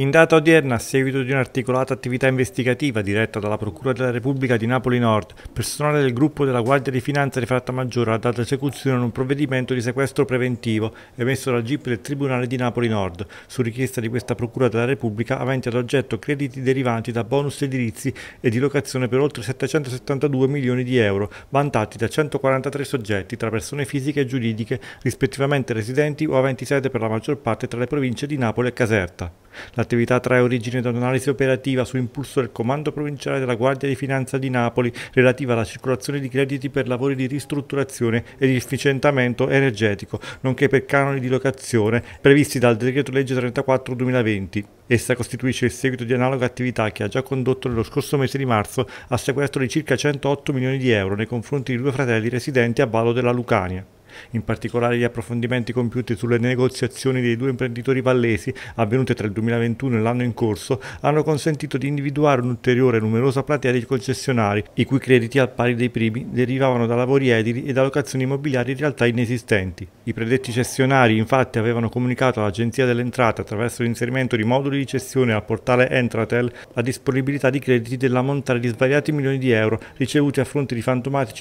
In data odierna, a seguito di un'articolata attività investigativa diretta dalla Procura della Repubblica di Napoli Nord, personale del gruppo della Guardia di Finanza di Fratta Maggiore ha dato esecuzione a un provvedimento di sequestro preventivo emesso dal GIP del Tribunale di Napoli Nord, su richiesta di questa Procura della Repubblica avente ad oggetto crediti derivanti da bonus edilizi e di locazione per oltre 772 milioni di euro, vantati da 143 soggetti tra persone fisiche e giuridiche rispettivamente residenti o aventi sede per la maggior parte tra le province di Napoli e Caserta. L'attività trae origine da un'analisi operativa su impulso del Comando Provinciale della Guardia di Finanza di Napoli relativa alla circolazione di crediti per lavori di ristrutturazione e di efficientamento energetico, nonché per canoni di locazione previsti dal Decreto Legge 34 2020. Essa costituisce il seguito di analoga attività che ha già condotto nello scorso mese di marzo a sequestro di circa 108 milioni di euro nei confronti di due fratelli residenti a Vallo della Lucania in particolare gli approfondimenti compiuti sulle negoziazioni dei due imprenditori vallesi avvenute tra il 2021 e l'anno in corso hanno consentito di individuare un'ulteriore e numerosa platea di concessionari, i cui crediti al pari dei primi derivavano da lavori edili e da locazioni immobiliari in realtà inesistenti. I predetti cessionari infatti avevano comunicato all'Agenzia dell'Entrata attraverso l'inserimento di moduli di cessione al portale Entratel la disponibilità di crediti dell'ammontare di svariati milioni di euro ricevuti a fronte di fantomatici